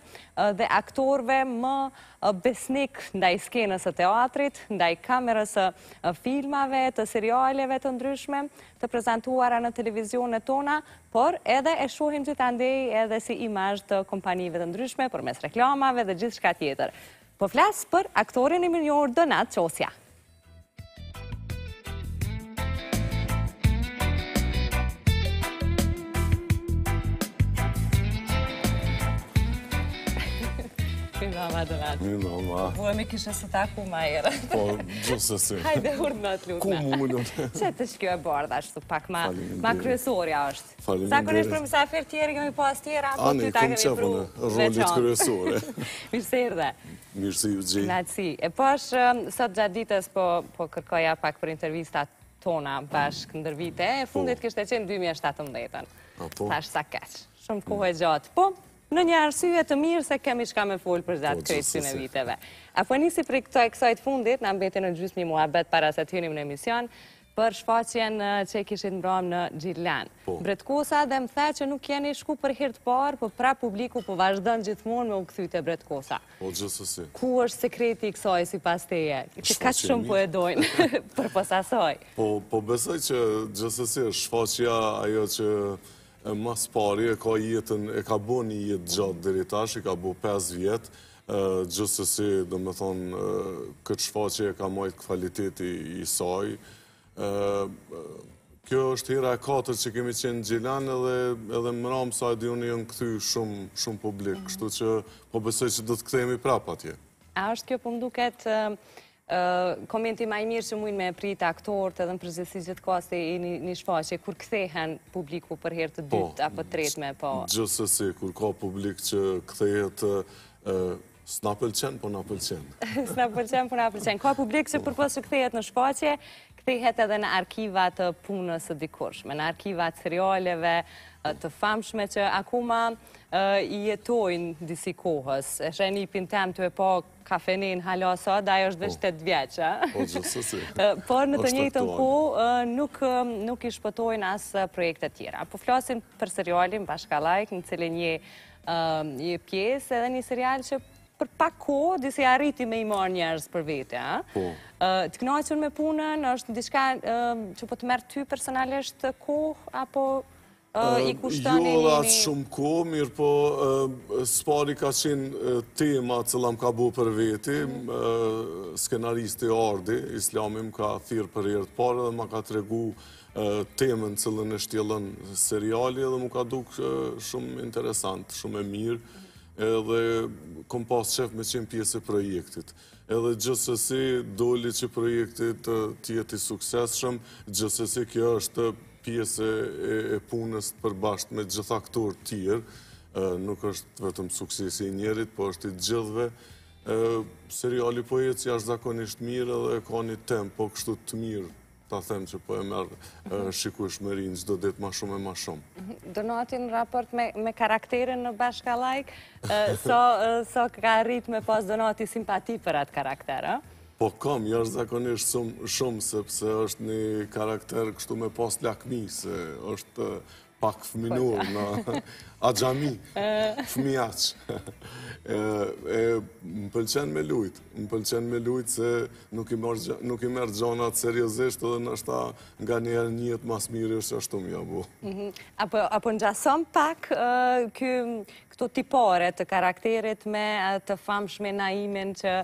Eh, dhe aktorve më eh, besnik ndaj skenës e teatrit, ndaj kamerës e eh, filmave, të serialeve të ndryshme, të prezentuara në televizionet tona, por edhe e shohim që të andej edhe si imajt të kompanive të ndryshme, për mes reklamave dhe gjithë shka tjetër. Po flasë për aktorin e minjor Donat Qosja. Donat Qosja. Mi në ma. Buë me kisha së ta ku ma erë. Po, gjësë se. Hajde, urnë në të lutë. Ku më ullën? Që të shkjo e ashtu pak ma kryesoria është. Falimin dhe. Sa për mësafer tjerë, kemi po as tjera, po të të kemi pru. Ani, E po um, sot gjatë ditës, po, po kërkoja pak për intervista tona bashkë në E fundit po. kështë e qenë 2017-ën. Po? sa keqë. Shumë kohë e gjatë. Po, Në një arsye të mirë se kemi shka me folë për gjatë po, krejtësi në viteve. A po nisi për këto kësajt fundit, në ambetin në gjysmi mua betë para se të hynim në emision, për shfaqen që e kishit mbram në Gjirlen. Po. Bretkosa dhe më the që nuk jeni shku për hirtë parë, për po pra publiku për vazhdojnë gjithmonë me u këthyt e Bretkosa. O gjithë Ku është sekreti i kësaj si pas të e? Që ka shumë po e dojnë për pasasaj? Po besoj që gjithë është shfaqja ajo që mas pari, e ka jetën, e ka bo një jetë gjatë dhe rritash, e ka bo 5 vjetë, gjësësi, dhe me thonë, këtë shfa që e ka majtë kvaliteti i saj. Kjo është hira e katër që kemi qenë gjilan edhe edhe më ramë saj di unë jënë këthy shumë publik, kështu që po besoj që do të këthejmë i atje. A është kjo për po mduket komenti ma i mirë që mujnë me prit aktorët edhe në përgjithsi gjithë kohë se i një shfaqe, kur kthehen publiku për herë të dytë po, apo të tretë me po? Gjësësi, kur ka publik që kthehet s'na pëlqen, po n'a pëlqen. S'na pëlqen, po n'a pëlqen. Ka publik që përpës që kthehet në shfaqe, shprihet edhe në arkivat të punës të dikurshme, në arkivat serialeve të famshme që akuma i jetojnë disi kohës. E shë një pintem të e po kafenin halosa, da e është dhe po. shtetë vjeqa. Po, por në të njëjtën ku nuk i shpëtojnë asë projekte tjera. Po flasin për serialin Bashka Like, në cilin një pjesë edhe një serial që për pak kohë, disi arriti me i marë njerës për vete, a? Po. Të knaqën me punën, është në diska që po të mërë ty personalisht kohë, apo i kushtoni... Jo, atë shumë kohë, mirë po, spari ka qenë tema që më ka bu për vete, mhm. skenaristi Ardi, islamim ka thirë për rrët parë dhe më ka të regu temën cëllën e shtjelën seriali edhe më ka dukë shumë interesant, shumë e mirë, edhe kom pas qef me qenë pjesë e projektit. Edhe gjësësi doli që projektit tjeti sukses shumë, gjësësi kjo është pjesë e punës përbasht me gjitha tjerë, nuk është vetëm suksesi i njerit, po është i gjithve. Seriali pojëtës jashtë zakonisht mirë edhe ka një tempo kështu të mirë ta them që po e merë shikush më rinë gjdo ditë ma shumë e ma shumë. Donatin raport me karakterin në bashka like, so ka rritë me pas Donati simpati për atë karakterë? Po kam, jashtë zakonisht shumë, sepse është një karakter kështu me pas lakmi, se është pak fëminur në Adjami, fëmijac. Më pëlqen me lujt, më pëlqen me lujt se nuk i mërë gjonat seriosisht edhe në ashta nga njerë njët mas mirë është ashtu të mja bu. Mhm. Apo në gjason pak këto tipore të karakterit me të famshme naimin që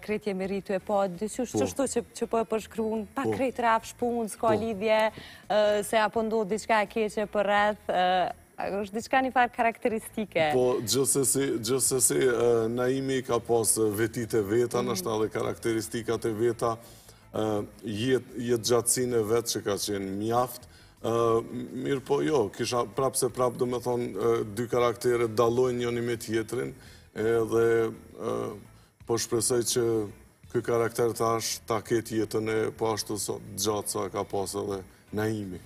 kretje me rritu e po, dyqysh po. qështu që po e përshkruun, pa po. kretë rafë shpunë, s'ka po. lidhje, se apo ndodhë diqka e keqe për rreth, është diqka një farë karakteristike. Po, gjësësi, naimi ka posë vetit e veta, mhm. nështë adhe karakteristikat e veta, jetë gjatësin e vetë që ka qenë mjaftë, mirë po jo, kisha prapë se prapë do me thonë dy karaktere dalojnë njëni me tjetrin, edhe po shpresoj që këj karakter të ashtë ta ketë jetën e po ashtë të gjatë sa ka pasë edhe naimi.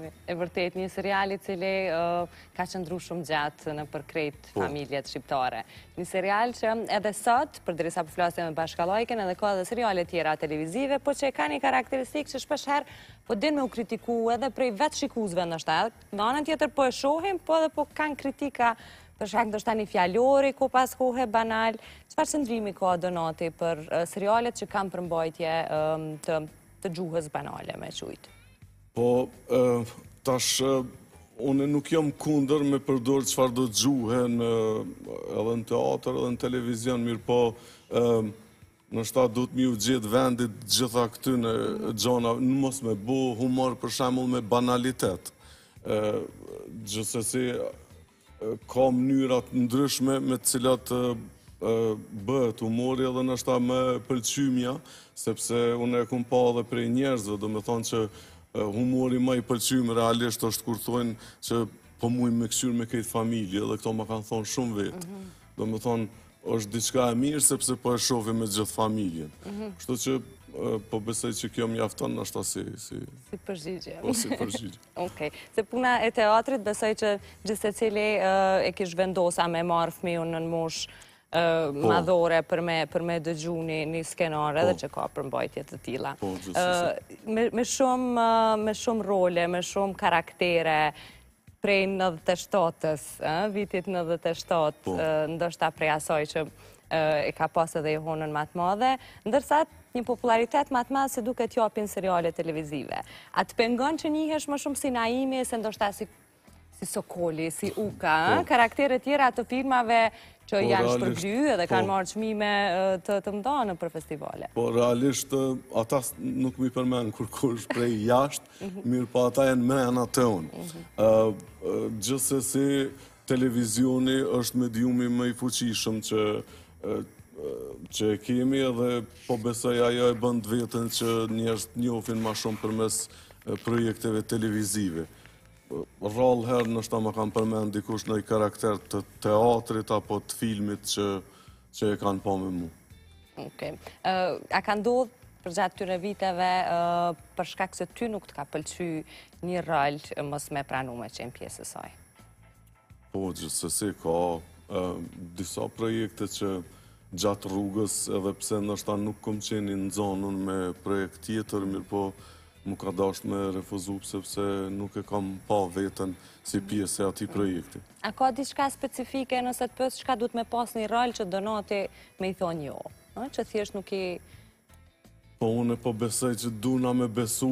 E vërtet, një seriali cili uh, ka qëndru shumë gjatë në përkrejt po. familjet shqiptare. Një serial që edhe sot, për dirisa përflasim po e bashkalojken, edhe ka dhe seriale tjera televizive, po që e ka një karakteristik që shpesher po din me u kritiku edhe prej vetë shikuzve në shtetë, në anën tjetër po e shohim, po edhe po kanë kritika për shak do shtani fjallori ku pas kuhe banal, që sëndrimi ka donati për serialet që kam përmbajtje të gjuhës banale me qujtë? Po, tash, une nuk jam kunder me përdojrë qëfar do të në edhe në teater edhe në televizion, mirë po, në shtatë du të mi u gjithë vendit gjitha këty në gjona, në mos me bu humor për shemull me banalitetë. Gjësësi, ka mënyrat ndryshme me cilat bëhet humori edhe në ashta me pëlqymja, sepse unë e kumë pa dhe prej njerëzve, dhe me thonë që humori ma i pëlqymë realisht është kur thonë që po mujmë me kësyrë me këjtë familje, dhe këto ma kanë thonë shumë vetë. Mhm. Dhe me thonë, është diçka e mirë, sepse po e shofi me gjithë familjen. Mhm. Kështu që po besoj që kjo mjafton në ashto si... Si përgjigje. Po si përgjigje. Oke, se puna e teatrit besoj që gjithse cili e kish vendosa me marrë fmiun në mosh po. madhore për me dëgjuni një skenar edhe po. që ka përmbajtjet të tila. Po, me shumë role, me shumë karaktere, prej 97-ës, vitit 97-ës, ndoshta prej asoj që e ka pasë edhe i honën matë madhe, ndërsa një popularitet atë madhë se duke t'jopin seriale televizive. A të pengon që njëhesh më shumë si naimi se ndoshta si Sokoli, si Uka, po. karaktere tjera të filmave që po, janë shpërgjyë edhe kanë po. marë qmime të të në për festivale. Po, realisht, ata nuk mi përmen kur kur shprej jashtë, mhm. mirë pa ata e në mena të unë. Mhm. Gjëse si televizioni është mediumi më i fuqishëm që që e kemi edhe po besoj ajo e bënd vetën që njështë një ofin ma shumë për mes projekteve televizive. Rallë herë nështë ta më kam përmen dikush në i karakter të teatrit apo të filmit që që e kanë po me mu. Oke. A kanë do përgjatë tyre viteve përshka këse ty nuk të ka pëlqy një rallë mës me pranume që e në pjesë Po, gjithë sësi ka disa projekte që gjatë rrugës, edhe pse nështë ta nuk kom qeni në zonën me projekt tjetër, mirë po më ka dasht me refuzu sepse nuk e kam pa vetën si pjesë e ati projekti. A ka di shka specifike nëse të pësë shka du të me pas një rral që donati me i thonë jo? Që thjesht nuk i... Po unë e po besej që du nga me besu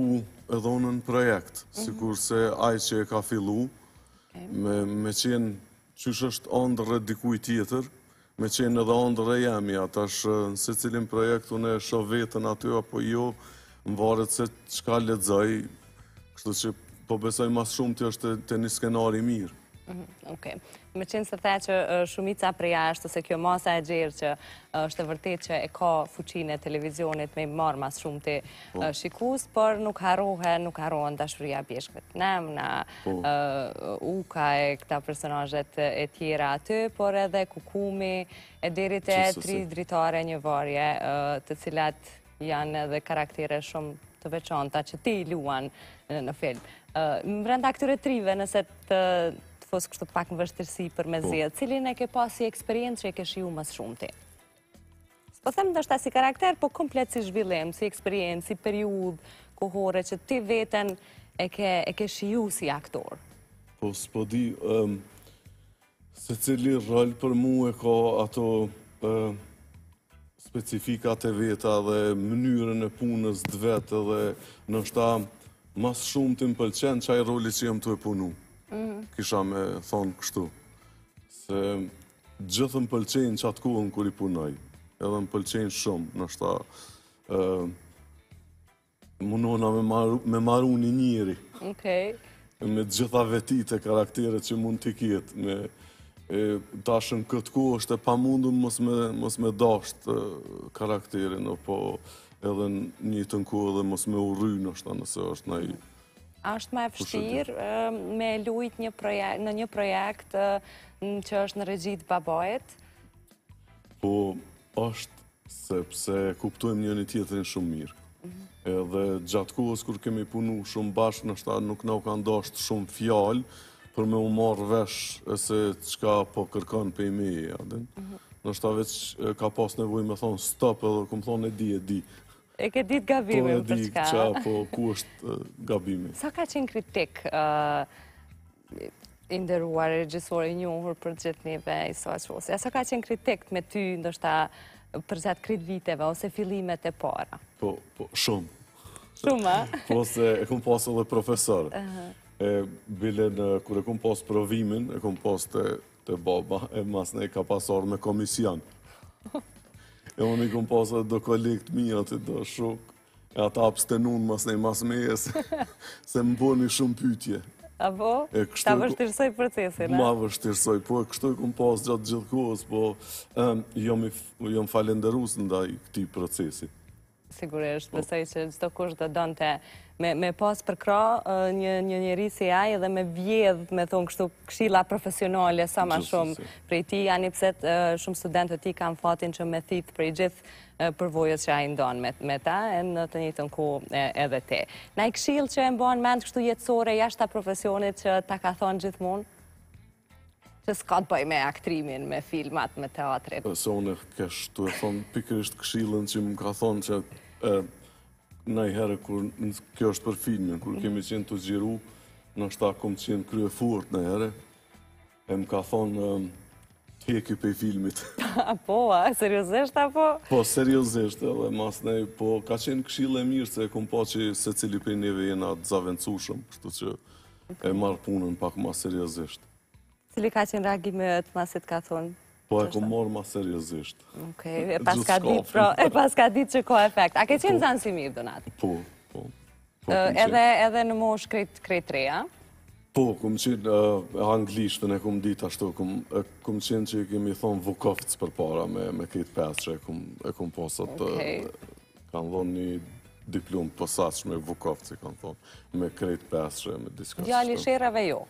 edhe unë në projekt, mhm. sikur se aj që e ka fillu, me qenë qështë është andë rrët dikuj tjetër, me qenë edhe ondër e jemi, atash në se cilin projekt unë e shë vetën aty apo jo, më varet se qka ledzaj, kështu që po besoj mas shumë të është të një skenari mirë. Mhm, Oke, Më qenë se the që shumica për është të se kjo masa e gjerë që është të vërtit që e ka fuqin e televizionit me marrë mas shumë të po. shikus, por nuk harohe, nuk harohen dashuria bjeshkve të nem, na po. uka e këta personajet e tjera aty, por edhe kukumi e dirit e tri dritare një varje të cilat janë edhe karaktere shumë të veçanta që ti luan në film. Më rënda këture trive nëse të fosë kështu pak në vështërsi për me po. zilë, Cilin e ke pasi eksperiencë që e ke shiu mas shumë ti? Po thëmë dështë asi karakter, po komplet si zhvillim, si eksperiencë, si periud, kohore që ti vetën e ke shiu si aktor. Po s'po di, se cili rëllë për mu e ka ato specifikat e veta dhe mënyrën e punës dhe vetë dhe nështë ta mas shumë të më pëlqenë qaj roli që jem të e punu. Mhm. kisha me thonë kështu. Se gjithë më pëlqenjë që atë kuën kër i punoj, edhe më pëlqenjë shumë, në shta mundona me maru një njëri. Me gjitha vetit e karakteret që mund t'i kjetë, me tashën këtë ku është e pa mundu mos me dasht karakterin, po edhe një të nku edhe mos me urrynë, nëse është në i është më e fështirë me lujt në një projekt që është në regjit babajet? Po, është sepse kuptojmë një një tjetërin shumë mirë. Mhm. Edhe gjatë kuhës kur kemi punu shumë bashkë në shtarë nuk në ka dashtë shumë fjallë për me u marrë vesh po mhm. e se qka po kërkan për i me i adin. Në shtarë veç ka pas nevoj me thonë stop edhe këmë thonë e di e di. E ke ditë gabimin për çka. Po e qa, po ku është gabimin. Sa ka qenë kritik inderuar, regjisor e njohur për gjithë njëve i soqësë? Sa ka qenë kritik me ty, ndoshta, për gjatë kritë viteve, ose filimet e para? Po, po, shumë. Shumë, a? Po, se e kom pasë edhe profesor. Bile në, kërë e kom posë provimin, e kom posë të baba, e masë ne ka pasor me komision. E unë i këm dhe do kolik të mija të do shuk. E ata abstenun mas ne mas meje se më bëni shumë pytje. Apo? Ta vështirësoj procesin? Ma vështirësoj, po e kështu i këm gjatë gjithë kohës, po jom falenderus në i këti procesi. Sigurisht, dhe po. sej që gjithë të kush të donë të me pas për një njëri si ajë dhe me vjedh me thonë kështu kshila profesionale sa ma shumë prej ti, ani pëset shumë studentë të ti kam fatin që me thitë prej gjithë përvojës që ajë ndonë me ta, në të një të nku edhe te. Na i kshilë që e mbonë mendë kështu jetësore, jashtë ta profesionit që ta ka thonë gjithë mundë? Se s'ka të bëj me aktrimin, me filmat, me teatrit. Po, se unë e kështë të e thonë pikrisht këshilën që më ka thonë që në i herë kër kjo është për filmin, kër kemi qenë të gjiru, në është ta kom qenë krye furt në herë, e më ka thonë të heki pëj filmit. Apo, a, seriosisht, apo? Po, seriosisht, edhe mas nej, po ka qenë këshilë e mirë, se e kom po që se cili pëj neve jena të zavendësushëm, kështu që e marë punën pak ma seriosisht. Cili ka qenë reagime të masit ka thonë? Po e ku morë ma seriosisht. E pas ka ditë që ko efekt. A ke po, qenë po. zanë si mirë, Donat? Po, po. po edhe në mosh krejt treja? Po, këmë qenë anglishtën e këmë ditë ashtu, këmë qenë që i kemi thonë vukoftës për para me këtë pesë e këmë posët. Kanë dhonë një diplomë pësatsh me vukoftës, kanë thonë, me krejtë pesë me diskoftës. Gjali shereve jo?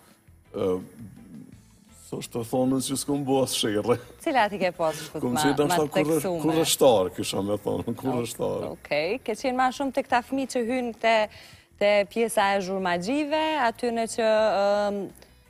Thosht të thonën që s'kom bëhës shirë. Cila ti ke posë shkut ma teksume? Kom që i dam shta kurështarë, kësha me thonë, kurështarë. Okej, ke qenë ma shumë të këta fmi që hynë të pjesa e zhurmagjive, aty në që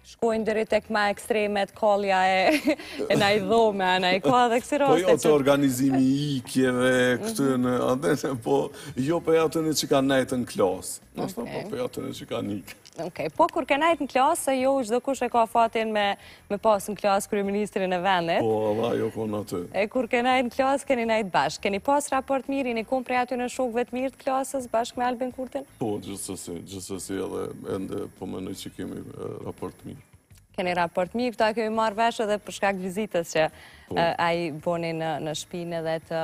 shkojnë dhe rritë e këma ekstremet, kolja e na i dhome, a na i koha dhe kësi rostet. Po jo të organizimi i kjeve, këtë mhm. në adene, po jo për po e atë që ka najtë po, po në klasë. Në po për e atë që ka nikë. Okay, po, kur kenajt në klasë, se jo është dhe kush e ka fatin me, me pasë në klasë kërë ministrin e vendet? Po, ala, jo ko në të. E kur kenajt në klasë, keni najt bashkë. Keni pasë raport mirë, i një kumë prej aty në shokëve të mirë të klasës, bashkë me Albin Kurtin? Po, gjithësësi, gjithësësi edhe ende po më në që kemi raport mirë keni raport mirë, këta kemi marrë veshë dhe përshkak vizitës që po. a i boni në shpinë dhe të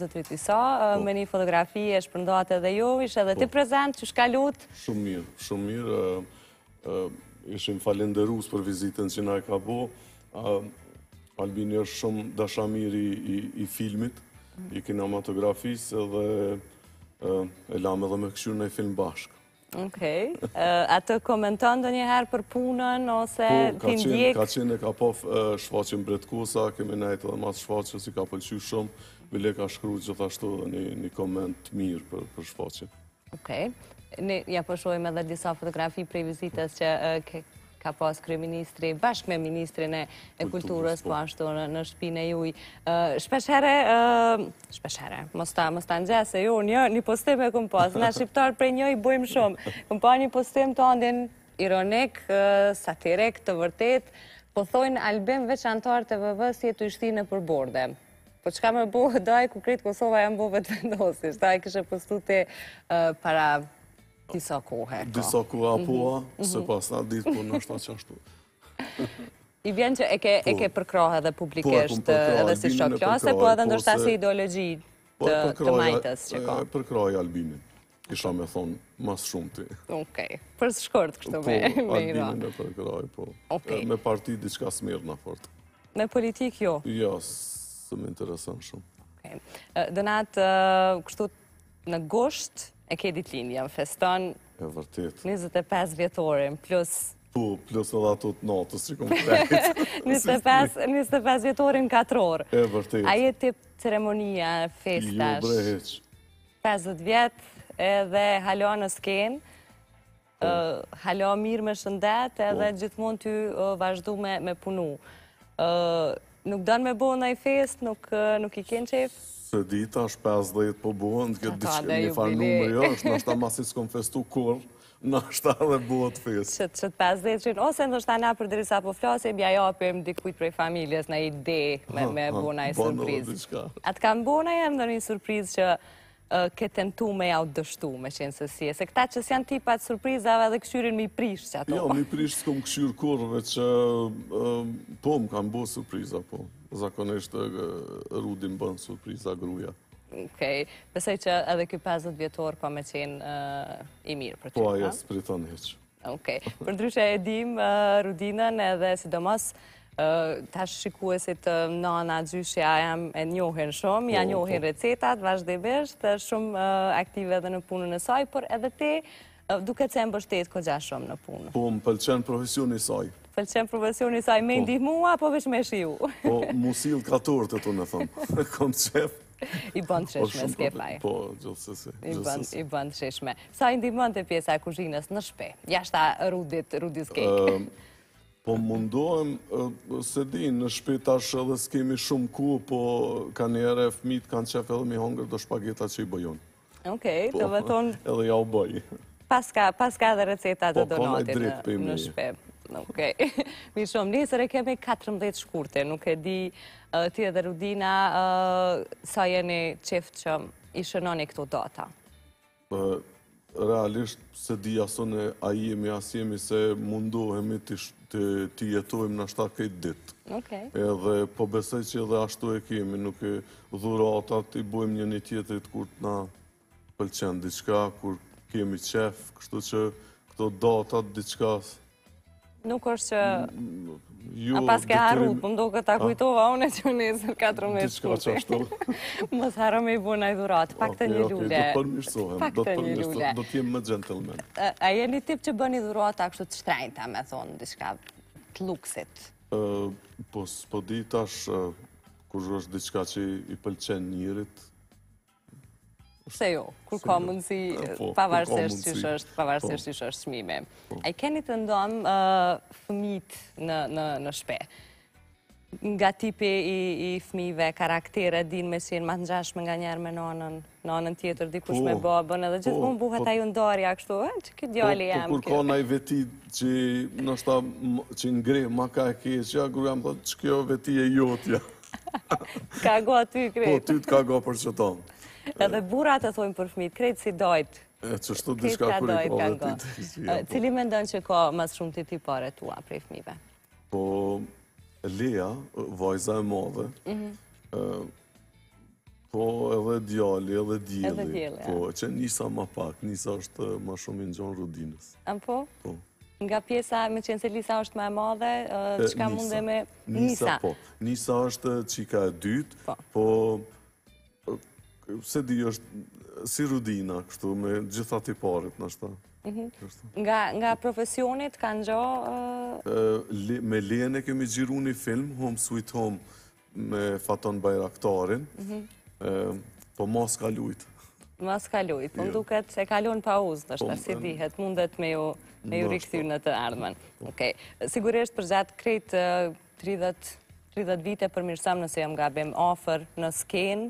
zëtërit i sa, po. me një fotografi e shpërndohat edhe ju, ishe edhe po. ti prezent, që shka Shumë mirë, shumë mirë, ishim falenderus për vizitën që na e ka bo, Albini është shumë dashamiri i filmit, i kinematografisë dhe e lame dhe me këshu në film bashkë. Ok, atë komenton do njëherë për punën ose t'i ndjek? Ka qenë e ka pof shfaqin bretkusa, kemi nejtë dhe mas shfaqin si ka pëlqy shumë, Bile ka shkru gjithashtu dhe një koment të mirë për shfaqin. Ok, ja përshojme edhe disa fotografi prej vizitas që ka pas kryeministri bashkë me ministrin e kulturës, po, po ashtu në shpine juj. Shpeshere, shpeshere, mosta, mosta në gjese, ju, një postim e këm pas, në shqiptar prej një i bojmë shumë, këm pa një postim të andin ironik, satirik, të vërtet, po thojnë albim veçantarë të vëvës jetu ishti në përborde. Po që ka me bu, daj, ku kretë Kosova jam bu vëtë vendosisht, daj, kështë e postu të para Disa kohë e ka. Disa kohë apua, mhm. mhm. se pas në ditë, po në shta që ashtu. I bjen që e ke po. përkrahë edhe publikisht po, edhe si shok jo, po se po edhe ndërshëta si ideologi të majtës që ka. Përkrahë Albinin, isha me thonë, mas shumë ti. Okej, për së shkort kështu me ira. Albinin e përkrahë, po. Me parti diçka smirë në fort. Me politik jo? Jo, se më interesan shumë. Dënat, kështu në gosht, e ke ditë linja, feston 25 vjetore, plus... Po, plus edhe ato të natës që këmë prejtë. 25 vjetore në 4 orë. E vërtet. A je tip ceremonia, festash? Jo, bre, heq. 50 vjetë edhe halo në skenë, po. halo mirë me shëndet po. edhe gjithmonë ty vazhdu me punu. Nuk dënë me bo në i fest, nuk i kënë qefë? Se dita është 50 po buën, të këtë diqë një farë numër jo, është nështë ta masi së kom festu kur, është ta dhe buët fisë. Qëtë 50 qënë, ose nështë ta na për po flasë, e bja jopim dikujt e familjes në ide me buëna e surprizë. Atë kam buëna e më në një surprizë që ke tentu me ja u dështu me qenë sësie, se këta që s'janë tipat surprizave dhe këshyrin mi prish që ato. Jo, mi prish s'kom këshyr kurve që po më kam buë surpriza, po zakonisht rudin bënë surpriza gruja. Okej, pesaj që edhe kjo 50 vjetor ka po me qenë i mirë për të. Po, ajo, së priton heqë. Okej, për ndryshe e dim rudinën edhe sidomas tash shikuesit nana gjyshja jam e njohen shumë, ja po, po. njohen recetat, vazhdebesht, shumë aktive edhe në punën e saj, por edhe te duke që e mbështet këgja shumë në punë. Po, më pëlqen profesion i saj. Pëlqem profesioni saj me po. ndihmua, po vesh me shiu. Po, musil ka torë të në thëmë, kom të qef. I bëndë sheshme, skeplaj. Po, po, po gjithë se. I bëndë sheshme. Sa i ndihmën të pjesa e kuzhinës në shpe? Ja shta rudit, rudis kek. Ehm, po mundohem, se di, në shpe tash edhe s'kemi shumë ku, po ka njerë e fmit, kanë qef edhe mi hongër, do shpageta që i bëjon. Okej, të vëton... Edhe ja u bëj. Paska edhe receta të donatit në shpe. Okej, mi shumë, njësër e kemi 14 shkurte, nuk e di ti edhe Rudina, sa jeni qeftë që i shënoni këtu data? Realisht, se di asone a jemi, as jemi, se mundohemi të jetojmë në shta këtë ditë. Edhe po besaj që edhe ashtu e kemi, nuk e dhuratat i bojmë një një tjetërit kur të na pëlqenë diçka kur kemi qef, kështu që këto datat diçka së Nuk është që... A pas ke harru, për mdo këtë ta ah. kujtova unë e që unë e zërë 4 metë shkute. që Më të harru me i bunë i dhuratë, pak të një lule. Do të përmishtohem, do të përmishtohem, do t'jem më gentleman. A jeni një tip që bën i dhuratë a kështu të shtrajnëta, me thonë, dishka të luksit? Po, s'po di tash, kërë është dishka që i pëlqen njërit, Pse jo, kur ka jo? mundësi, po, pavarësisht që është, pavarësisht po. që është shmime. Po. A i keni të ndonë uh, fëmit në shpe? Nga tipi i fëmive, karaktere, din me sinë, matë nxashme nga njerë me nonën, nonën tjetër, dikush me babën, edhe gjithë mund buhet ajo ndarja, kështu, e, që këtë djali jam Kur ka nëjë veti që nështë që ngre, ma ka e keqja, gru jam të që kjo veti e jotja. Ka go aty, krejtë. Po, ty të ka go për që tonë. Edhe burat e thojnë për fmit, krejtë si dojtë. E, që shtu të shka pra kur i pove të të Cili me ndonë që ka mas shumë të ti pare tua prej fmive? Po, Lea, vajza e madhe, mhm. po edhe djali, edhe djeli. Po, që njësa ma pak, njësa është ma shumë i në gjonë rudinës. Am po? Po. Nga pjesa, me qenë se Lisa është ma e madhe, qka mundë me... Nisa, po. Nisa është qika e dytë, po, po Se di, është si rudina, kështu, me gjitha të i parit, në mhm. Nga profesionit, kanë gjo? Me lene kemi gjiru një film, Home Sweet Home, me Faton Bajraktarin, mhm. po mas ka lujt. Mas ka lujt, po jo. duket se kalon pa uzë, në shta, po, si dihet, mundet me ju... Me ju në të ardhman. Po. Sigurisht për gjatë krejt 30 vite për mirësam nëse jam gabim ofër në skenë.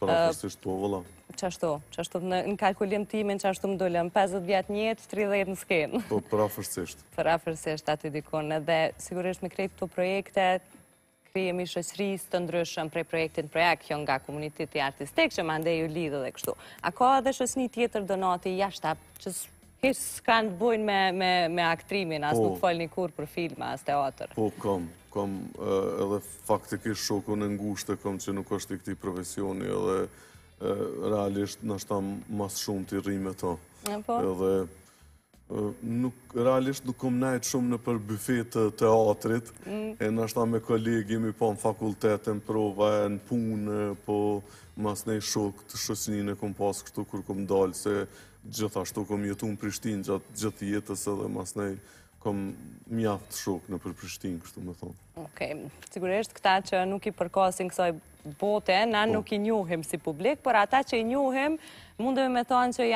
Për apërësisht të po, vëllam. Qashtu, qashtu në kalkulim timin, qashtu më dullëm, 50 vjetë njëtë, 30 në skenë. Po, apërësisht. Për apërësisht atë i dikone. Dhe sigurisht me krejtë të projekte, krejemi shëqërisë të ndryshëm prej projektin projekt, kjo nga komuniteti artistik që më ndeju lidhë dhe kështu. A ka dhe shësni tjetër donati jashtap, që Kështë s'kanë të bujnë me aktrimin, asë po. nuk falë një kur për filma, asë teatr. Po, kam, kam, edhe faktikisht i shoku në ngushtë, kam që nuk është i këti profesioni, edhe realisht në shtam mas shumë të i rrimë e ta. Po? Edhe, nuk, realisht nuk kom najtë shumë në për bufet të teatrit, mm. e në është me kolegi, mi po në fakultet, në prova, e në punë, po mas nej shok të shosinin e kom pas kështu kur kom dalë, se gjithashtu kom jetu në Prishtinë gjatë gjithë jetës edhe mas nej kom mjaftë shok në për Prishtinë, kështu me thonë. Okej, sigurisht këta që nuk i përkosin kësoj bote, na po. nuk i njuhim si publik, por ata që i njuhim, mundëve me thonë që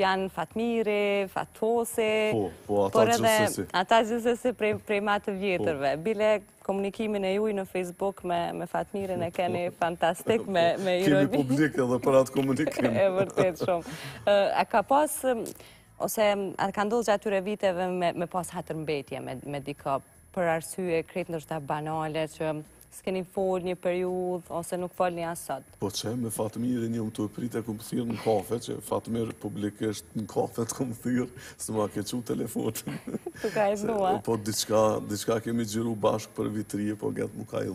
janë fatmiri, fatose, po, po, por edhe ata gjithësësi prej matë vjetërve. Bile, komunikimin e juj në Facebook me, me Fatmirin e keni fantastik me, me ironi. Kemi publik edhe për atë komunikim. e vërtet shumë. A ka pas, ose a ka ndodhë gjatë të viteve me, me pas hatër mbetje me, me dika për arsye kretë nështë banale që s'keni fol një periud, ose nuk fol një asat? Po që, me Fatëmir e një më të prit e këmë thyrë në kafe, që Fatëmir publikisht në kafe të këmë thyrë, së më a kequ telefon. Të ka i dhua? Po, diçka kemi gjiru bashkë për vitrije, po gëtë më ka i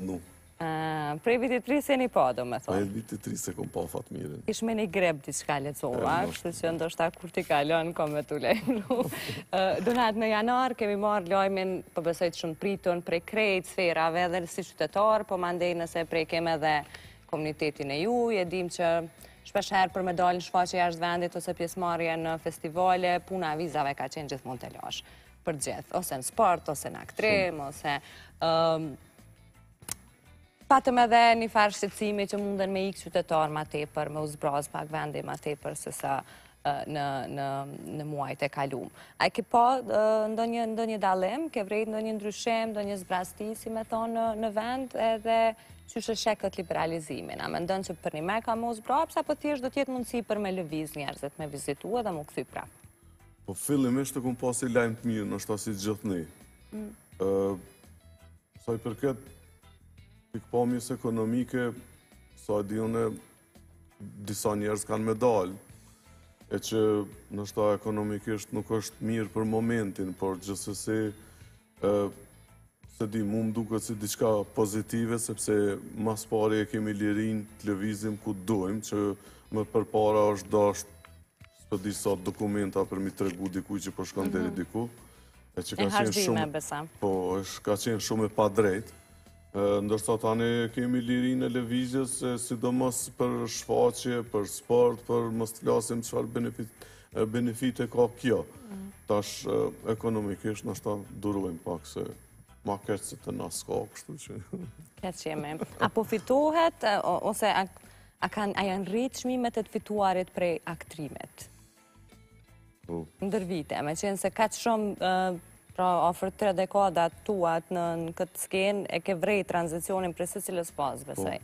Prej vitit tri se një po, do me thonë. Prej vitit tri se kom po fatë mirën. Ish me një grep t'i shka lecova, kështu që ndoshta kur t'i kalon, kom me t'u lejnu. Donat, në januar kemi marrë lojmin, po besoj të shumë pritun, prej krejt, sferave, dhe si qytetar, po mandej nëse prej keme dhe komunitetin e ju, e dim që shpesher për me dalë në shfaqe jashtë vendit ose pjesmarje në festivale, puna vizave ka qenë gjithë mund lash për ose në sport, ose në aktrim, ose patëm edhe një farë shqecimi që mundën me ikë qytetar ma tepër, me uzbroz pak vendi ma tepër sësa në muajt e kalum. A ke po ndonjë dalim, ke vrejt ndonjë ndryshem, ndonjë zbrasti, si me thonë, në vend, edhe që shëshe këtë liberalizimin? A me ndonjë që për një me ka më uzbrojpës, apo t'i është do t'jetë mundësi për me lëviz njerëzit, me vizitu dhe më këthy pra? Po, fillim të këmë pasi lajmë të mirë, në shtasit gjithë një. Mm. Saj për këtë pikpamjes ekonomike, sa di une, disa njerës kanë me dalë, e që nështëta ekonomikisht nuk është mirë për momentin, por gjësë se, di mu më duke si diqka pozitive, sepse mas pare e kemi lirin të levizim ku të dojmë, që më për para është dashë së di sa dokumenta për mi të regu dikuj që përshkën po dhe ridiku, mhm. e që po, ka qenë shumë e pa Ndërsa tani kemi lirin e levizjes, sidomos për shfaqje, për sport, për më stilasim qëfar benefite ka kjo. Tash ekonomikisht nështë ta durojmë pak se ma kërët se të nasë ka kështu që... Kërët që jemi. A po fituhet, ose a janë rritë shmimet e të fituarit prej aktrimet? Po. Ndër vite, me qenë se ka që shumë Pra, ofër tre dekodat tuat në këtë skenë, e ke vrej tranzicionin për së cilës pasë, po. besaj?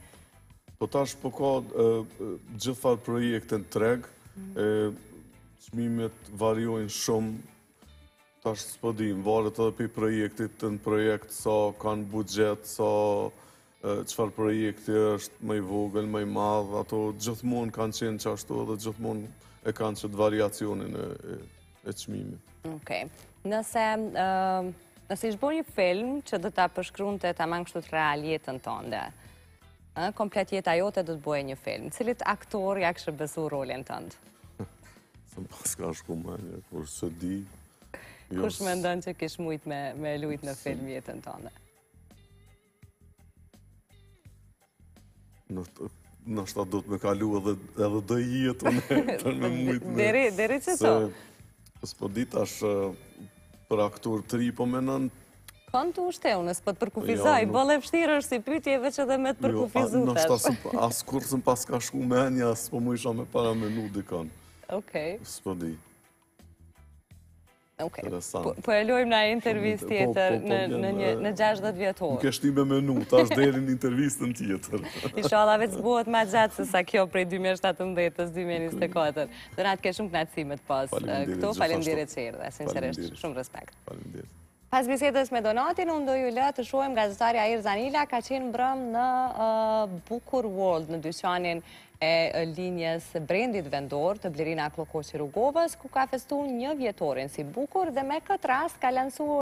Po tash po ka gjithfar projekte në treg, qmimet variojnë shumë, tash së pëdim, varet edhe pi projektit në projekt, sa kanë budget, sa qëfar projekti është mëj vogël, mëj madhë, ato gjithmonë kanë qenë qashtu edhe gjithmonë e kanë qëtë variacionin e qmimit. Okej nëse nëse ishë bërë një film që dhe ta përshkrun të ta mangështu të real jetën tënde, komplet jetë ajote dhe të bëhe një film, cilit aktor ja kështë besu rolin tëndë? Së më pas shku me një, kur së di... Jo Kush me ndonë që kishë mujt me lujt në film jetën tënde? Në të... Në është ta do të me kalu edhe dhe jetë unë e me mujtë me... Deri, deri që to? Se, po përdi tash për aktor po të ri, po me nënë... të ushte unës, për të përkufizaj, jo, bëllë e pështirë është si pytje veç edhe me të jo, përkufizutet. Në shta si asë kurësën pas ka shku me një, asë po më isha me para me nudi Okej. Së përdi. Po, po e lojmë na intervjist tjetër po, po, në 60 vjetorë. Në kështi me menu, ta është deri në intervjistën tjetër. shalave të bëhet ma gjatë se sa kjo prej 2017-2024. Dërna të ke shumë knatësimet pas këto, falim që erë dhe, sinceresht, shumë respekt. Falim Pas bisedës me Donatin, unë do ju lë të shuem gazetarja Air Zanila, ka qenë mbrëm në Bukur World, në dyqanin e linjes brendit vendor të Blerina Klokoqi Rugovës, ku ka festu një vjetorin si Bukur dhe me këtë rast ka lansu